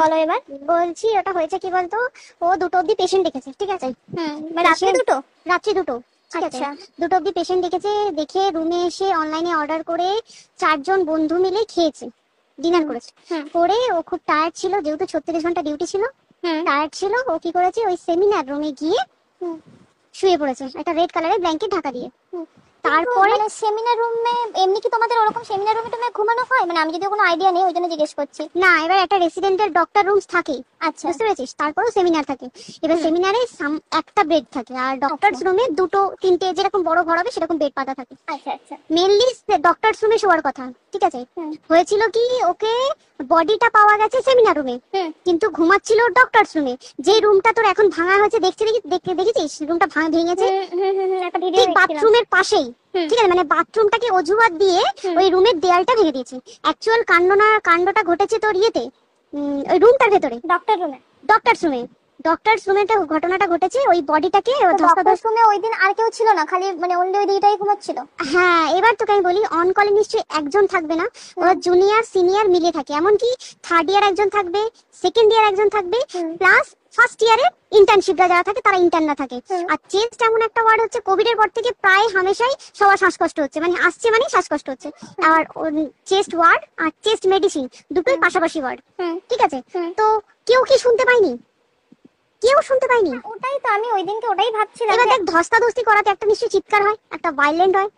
বলো এবার বলছি ওটা হয়েছে কি বলতো ও দুটো অব্দি পেশেন্ট দেখেছে ঠিক আছে মানে রাত্রি দুটো রাত্রি দুটো আচ্ছা। দুটো অব্দি পেশেন্ট দেখেছে দেখে রুমে এসে অনলাইনে অর্ডার করে চারজন বন্ধু মিলে খেয়েছে ডিনার করেছে করে ও খুব টায়ার্ড ছিল যেহেতু ছত্রিশ ঘন্টা ডিউটি ছিল টায়ার্ড ছিল ও কি করেছে ওই সেমিনার রুমে গিয়ে শুয়ে পড়েছে একটা রেড কালারের ব্ল্যাঙ্কেট ঢাকা দিয়ে তারপরে সেমিনার রুমে এমনি কি তোমাদের ওরকম সেমিনার রুমে টুমে ঘুমানো হয় মানে আমি যদি কোনো আইডিয়া নেই ওই জন্য জিজ্ঞেস করছি না এবার একটা রেসিডেন্টের ডক্টর রুমস থাকে আচ্ছা বুঝতে পেরেছিস তারপরেও সেমিনার থাকে এবার সেমিনারে একটা বেড থাকে আর ডক্টরস আচ্ছা। রুমে দুটো তিনটে যেরকম বড় ঘর হবে সেরকম বেড পাতা থাকে আচ্ছা আচ্ছা মেনলি ডক্টরস রুমে শোয়ার কথা ঠিক আছে হয়েছিল কি ওকে বডিটা পাওয়া গেছে সেমিনার রুমে কিন্তু ঘুমাচ্ছিল ডক্টরস রুমে যে রুমটা তোর এখন ভাঙা হয়েছে দেখছি দেখে দেখেছিস রুমটা ভাঙা ভেঙেছে ঠিক বাথরুমের পাশেই ঠিক আছে মানে বাথরুমটাকে অজুহাত দিয়ে ওই রুমের দেয়ালটা ভেঙে দিয়েছে অ্যাকচুয়াল কাণ্ডনা কাণ্ডটা ঘটেছে তোর ইয়েতে ওই রুমটার ভেতরে ডক্টর রুমে ডক্টর রুমে ডক্টর রুমেটা ঘটনাটা ঘটেছে ওই বডিটাকে ধস্তাধস রুমে ওই দিন আর কেউ ছিল না খালি মানে অনলি ওই দিদিটাই ঘুমাচ্ছিল হ্যাঁ এবার তোকে আমি বলি অন কলে নিশ্চয়ই একজন থাকবে না ওরা জুনিয়র সিনিয়র মিলে থাকে এমনকি থার্ড ইয়ার একজন থাকবে সেকেন্ড ইয়ার একজন থাকবে প্লাস ফার্স্ট ইয়ারে ইন্টার্নশিপরা যারা থাকে তারা ইন্টার্ন না থাকে আর চেস্ট এমন একটা ওয়ার্ড হচ্ছে কোভিড এর পর থেকে প্রায় হামেশাই সবার শ্বাসকষ্ট হচ্ছে মানে আসছে মানে শ্বাসকষ্ট হচ্ছে আর চেস্ট ওয়ার্ড আর চেস্ট মেডিসিন দুটোই পাশাপাশি ওয়ার্ড ঠিক আছে তো কেউ কি শুনতে পাইনি কেউ শুনতে পাইনি হ্যাঁ, ওটাই তো আমি ওই দিনকে ওটাই ভাবছিলাম এবার দেখ ধস্তাধস্তি করাতে একটা নিশ্চয় চিৎকার হয় একটা ভায়োলেন্ট হয়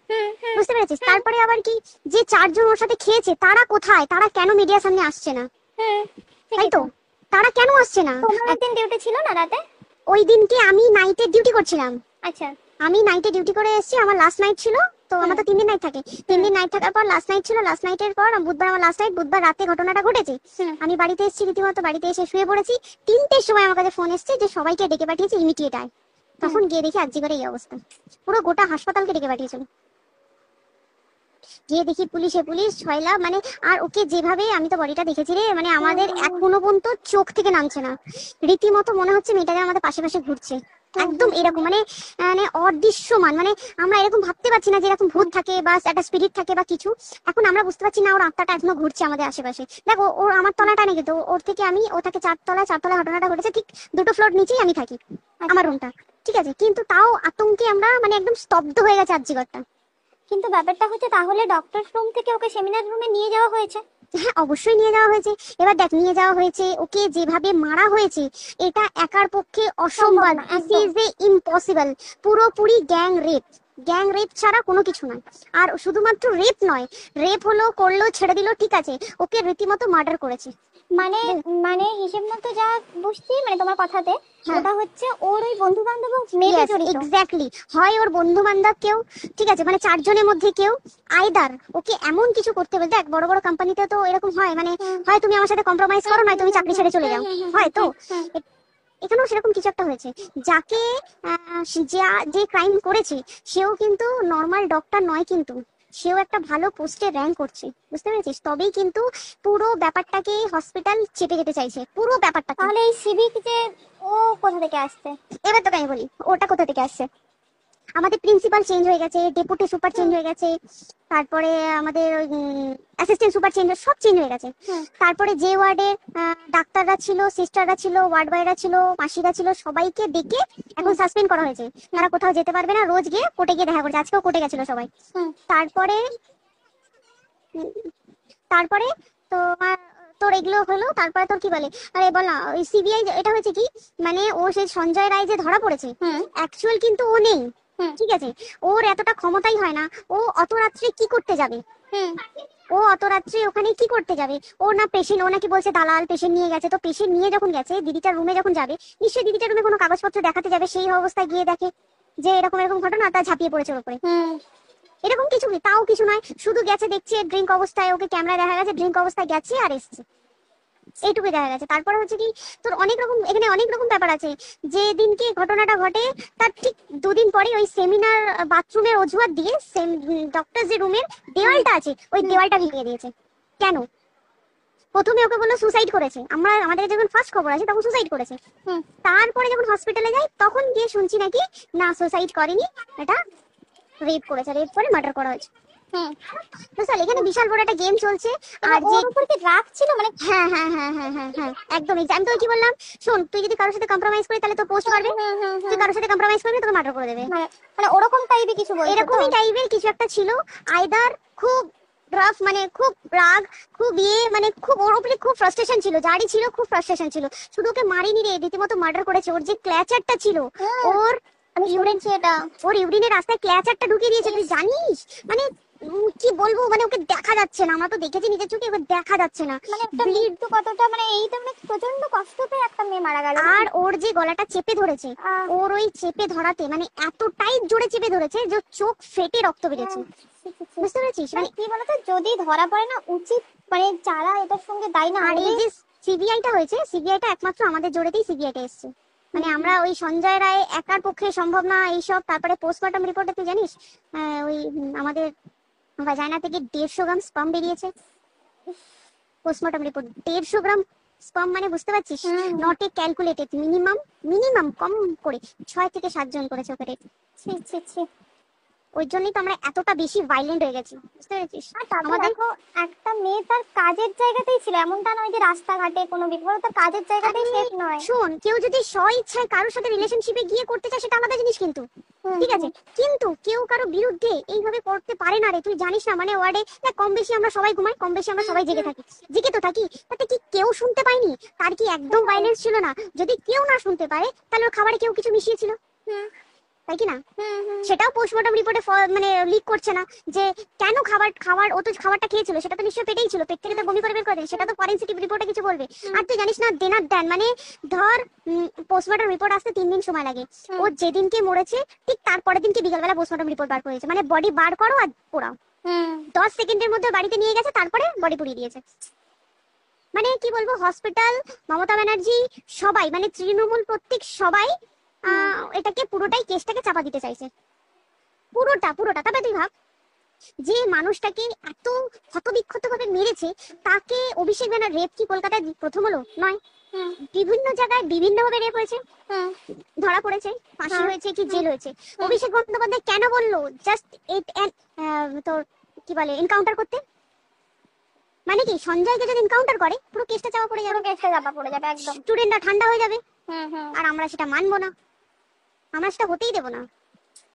বুঝতে পেরেছিস তারপরে আবার কি যে চারজন ওর সাথে খেয়েছে তারা কোথায় তারা কেন মিডিয়ার সামনে আসছে না তাই তো তারা কেন আসছে না একদিন ডিউটি ছিল না রাতে ওই দিনকে আমি নাইটে ডিউটি করছিলাম আচ্ছা আমি নাইটে ডিউটি করে এসেছি আমার লাস্ট নাইট ছিল তো আমার তো তিন দিন নাইট থাকে তিন দিন নাইট থাকার পর লাস্ট নাইট ছিল লাস্ট নাইটের পর বুধবার আমার লাস্ট নাইট বুধবার রাতে ঘটনাটা ঘটেছে আমি বাড়িতে এসেছি রীতিমতো বাড়িতে এসে শুয়ে পড়েছি তিনটের সময় আমার কাছে ফোন এসেছে যে সবাইকে ডেকে পাঠিয়েছে ইমিডিয়েট আয় তখন গিয়ে দেখি আজকে করে এই অবস্থা পুরো গোটা হাসপাতালকে ডেকে পাঠিয়েছিল গিয়ে দেখি পুলিশে পুলিশ ছয়লা মানে আর ওকে যেভাবে আমি তো বডিটা দেখেছি রে মানে আমাদের এখনো পর্যন্ত চোখ থেকে নামছে না রীতিমতো মনে হচ্ছে মেয়েটাদের আমাদের পাশে পাশে ঘুরছে একদম এরকম মানে মানে অদৃশ্যমান মানে আমরা এরকম ভাবতে পারছি না যে এরকম ভূত থাকে বা একটা স্পিরিট থাকে বা কিছু এখন আমরা বুঝতে পারছি না ওর আত্মাটা এখনো ঘুরছে আমাদের আশেপাশে দেখো ওর আমার তলাটা নেই তো ওর থেকে আমি ও থাকে চারতলা চারতলা ঘটনাটা ঘটেছে ঠিক দুটো ফ্লোর নিচেই আমি থাকি আমার রুমটা আচ্ছা। ঠিক আছে কিন্তু তাও আতঙ্কে আমরা মানে একদম স্তব্ধ হয়ে গেছে আর্জিগরটা কিন্তু ব্যাপারটা হচ্ছে তাহলে ডক্টর রুম থেকে ওকে সেমিনার রুমে নিয়ে যাওয়া হয়েছে হ্যাঁ অবশ্যই নিয়ে যাওয়া হয়েছে এবার দেখ নিয়ে যাওয়া হয়েছে ওকে যেভাবে মারা হয়েছে এটা একার পক্ষে অসম্ভব ইট ইজ এ ইম্পসিবল পুরোপুরি গ্যাং রেপ গ্যাং রেপ ছাড়া কোনো কিছু নয় আর শুধুমাত্র রেপ নয় রেপ হলো করলো ছেড়ে দিল ঠিক আছে ওকে রীতিমতো মার্ডার করেছে মানে হ্যাঁ। মানে হিসেব মতো যা বুঝছি মানে তোমার কথাতে ওটা হ্যাঁ। হচ্ছে ওর ওই বন্ধু বান্ধব মেয়ে জড়িত এক্স্যাক্টলি হয় ওর বন্ধু বান্ধব কেউ ঠিক আছে মানে চারজনের মধ্যে কেউ আইদার ওকে এমন কিছু করতে হবে দেখ বড় বড় কোম্পানিতে তো এরকম হয় মানে হ্যাঁ। হয় তুমি আমার সাথে কম্প্রোমাইজ করো নয় তুমি চাকরি ছেড়ে চলে যাও হয় তো এখানেও সেরকম কিছু একটা হয়েছে যাকে যে ক্রাইম করেছে সেও কিন্তু নর্মাল ডক্টর নয় কিন্তু সেও একটা ভালো পোস্টে র্যাঙ্ক করছে বুঝতে পেরেছিস তবেই কিন্তু পুরো ব্যাপারটাকে হসপিটাল চেপে যেতে চাইছে পুরো ব্যাপারটা তাহলে এই সিভিক যে ও কোথা থেকে আসছে এবার তোকে আমি বলি ওটা কোথা থেকে আসছে আমাদের প্রিন্সিপাল চেঞ্জ হয়ে গেছে ডেপুটি সুপার চেঞ্জ হয়ে গেছে তারপরে আমাদের ওই অ্যাসিস্ট্যান্ট সুপার চেঞ্জ সব চেঞ্জ হয়ে গেছে হ্যাঁ। তারপরে যে ওয়ার্ডে ডাক্তাররা ছিল সিস্টাররা ছিল ওয়ার্ড বয়রা ছিল মাসিরা ছিল সবাইকে ডেকে এখন সাসপেন্ড হ্যাঁ। করা হয়েছে হ্যাঁ। তারা কোথাও যেতে পারবে না রোজ গিয়ে কোটে গিয়ে দেখা করছে আজকেও কোটে গেছিল সবাই তারপরে তারপরে তো তোর এগুলো হলো তারপরে তোর কি বলে আরে বল না ওই সিবিআই এটা হয়েছে কি মানে ও সেই সঞ্জয় রায় যে ধরা পড়েছে অ্যাকচুয়াল কিন্তু ও নেই ঠিক আছে ওর এতটা ক্ষমতাই হয় না ও অত রাত্রে কি করতে যাবে ও অত রাত্রে ওখানে কি করতে যাবে ও না পেশেন্ট ও নাকি বলছে দালাল পেশেন্ট নিয়ে গেছে তো পেশেন্ট নিয়ে যখন গেছে দিদিটার রুমে যখন যাবে নিশ্চয়ই দিদিটার রুমে কোনো কাগজপত্র দেখাতে যাবে সেই অবস্থায় গিয়ে দেখে যে এরকম এরকম ঘটনা তা ঝাঁপিয়ে পড়েছে ওপরে এরকম কিছু তাও কিছু নয় শুধু গেছে দেখছে ড্রিঙ্ক অবস্থায় ওকে ক্যামেরা দেখা গেছে ড্রিঙ্ক অবস্থায় গেছে আর এসছে এইটুকু দেখা গেছে তারপর হচ্ছে কি তোর অনেক রকম এখানে অনেক রকম ব্যাপার আছে যে দিনকে ঘটনাটা ঘটে তার ঠিক দুদিন পরে ওই সেমিনার বাথরুমের অজুহাত দিয়ে ডক্টর যে রুমের দেওয়ালটা আছে ওই দেওয়ালটা ভেঙে দিয়েছে কেন প্রথমে ওকে বললো সুসাইড করেছে আমরা আমাদের যখন ফার্স্ট খবর আছে তখন সুসাইড করেছে তারপরে যখন হসপিটালে যাই তখন গিয়ে শুনছি নাকি না সুসাইড করেনি এটা রেপ করেছে রেপ করে মার্ডার করা হয়েছে স্যার এখানে বিশাল বড় একটা গেম চলছে মানে আর যে উপর কি রাগ ছিল মানে হ্যাঁ হ্যাঁ হ্যাঁ হ্যাঁ হ্যাঁ হ্যাঁ একদমই আমি তো কি বললাম শোন তুই যদি কারোর সাথে কম্প্রোমাইজ করি তাহলে তো পোস্ট হ্যাঁ, করবে হ্যাঁ, হ্যাঁ, তুই কারোর সাথে কম্প্রোমাইজ করবি তোকে মার্ডার করে দেবে মানে, মানে ওরকম টাইপের কিছু বল এরকমই টাইপের কিছু একটা ছিল আইদার খুব রাফ মানে খুব রাগ খুব ইয়ে মানে খুব ওর উপরে খুব ফ্রাস্ট্রেশন ছিল জারি ছিল খুব ফ্রাস্ট্রেশন ছিল শুধু ওকে মারিনি রে রীতিমতো মার্ডার করেছে ওর যে ক্ল্যাচারটা ছিল ওর ইউরিন শুনেছি ওর ইউরিনের রাস্তায় ক্ল্যাচারটা ঢুকিয়ে দিয়েছে তুই জানিস মানে কি বলবো মানে ওকে দেখা যাচ্ছে না আমরা তো দেখেছি নিজের চোখে ওকে দেখা যাচ্ছে না মানে একটা লিড তো কতটা মানে এই তো মানে প্রচন্ড কষ্ট পেয়ে একটা মেয়ে মারা গেল আর ওর যে গলাটা চেপে ধরেছে ওর ওই চেপে ধরাতে মানে এতটাই জোরে চেপে ধরেছে যে চোখ ফেটে রক্ত বেরিয়েছে বুঝতে পেরেছিস মানে, মানে কি বলতো যদি ধরা পড়ে না উচিত মানে যারা এটার সঙ্গে দায় না আর এই যে সিবিআইটা হয়েছে সিবিআইটা একমাত্র আমাদের জোরেতেই সিবিআইটা এসেছে মানে আমরা ওই সঞ্জয় রায় একার পক্ষে সম্ভব না এইসব তারপরে পোস্টমর্টম রিপোর্টে তুই জানিস ওই আমাদের ভাজানা থেকে দেড়শো গ্রাম স্পাম বেরিয়েছে পোস্টমর্টম রিপোর্ট দেড়শো গ্রাম স্পাম মানে বুঝতে পারছিস not a calculated minimum minimum কম করে ছয় থেকে সাতজন করেছে ওকে ছি ছি ছি ওই জন্যই তো আমরা এতটা বেশি ভাইলেন্ট হয়ে গেছি বুঝতে পেরেছিস আমরা একটা মেয়ে তার কাজের জায়গাতেই ছিল এমনটা নয় যে রাস্তাঘাটে কোনো বিপদ তার কাজের জায়গাতেই সেফ নয় শুন কেউ যদি স্ব ইচ্ছায় কারোর সাথে রিলেশনশিপে গিয়ে করতে চায় সেটা আলাদা জিনিস কিন্তু ঠিক আছে কিন্তু কেউ কারো বিরুদ্ধে এইভাবে করতে পারে না রে তুই জানিস না মানে ওয়ার্ডে কম বেশি আমরা সবাই ঘুমাই কম বেশি আমরা সবাই জেগে থাকি জেগে তো থাকি তাতে কি কেউ শুনতে পায়নি তার কি একদম ভাইলেন্স ছিল না যদি কেউ না শুনতে পারে তাহলে খাবারে কেউ কিছু মিশিয়েছিল তাই কি না সেটাও পোস্টমর্টম রিপোর্টে মানে লিক করছে না যে কেন খাবার খাবার ও তো খাবারটা খেয়েছিল সেটা তো নিশ্চয় পেটেই ছিল পেট থেকে তো বমি করে বের করে সেটা তো ফরেন্সিক রিপোর্টে কিছু বলবে আর তুই জানিস না দেনার দেন মানে ধর পোস্টমর্টম রিপোর্ট আসতে তিন দিন সময় লাগে ও যেদিনকে মরেছে ঠিক তারপরের দিনকে বিকালবেলা পোস্টমর্টম রিপোর্ট বার করেছে মানে বডি বার করো আর পোড়াও দশ সেকেন্ডের মধ্যে বাড়িতে নিয়ে গেছে তারপরে বডি পুড়িয়ে দিয়েছে মানে কি বলবো হসপিটাল মমতা ব্যানার্জি সবাই মানে তৃণমূল প্রত্যেক সবাই এটাকে পুরোটাই কেসটাকে চাপা দিতে চাইছে পুরোটা পুরোটা তবে তুই ভাব যে মানুষটাকে এত ক্ষতবিক্ষত ভাবে মেরেছে তাকে অভিষেক ব্যানার রেপ কি কলকাতায় প্রথম হলো নয় বিভিন্ন জায়গায় বিভিন্ন ভাবে রেপ হয়েছে ধরা পড়েছে ফাঁসি হয়েছে কি জেল হয়েছে অভিষেক বন্দ্যোপাধ্যায় কেন বললো জাস্ট এট তোর কি বলে এনকাউন্টার করতে মানে কি সঞ্জয়কে যদি এনকাউন্টার করে পুরো কেসটা চাপা পড়ে যাবে কেসটা চাপা পড়ে যাবে একদম স্টুডেন্টরা ঠান্ডা হয়ে যাবে আর আমরা সেটা মানবো না আমার সেটা হতেই দেবো না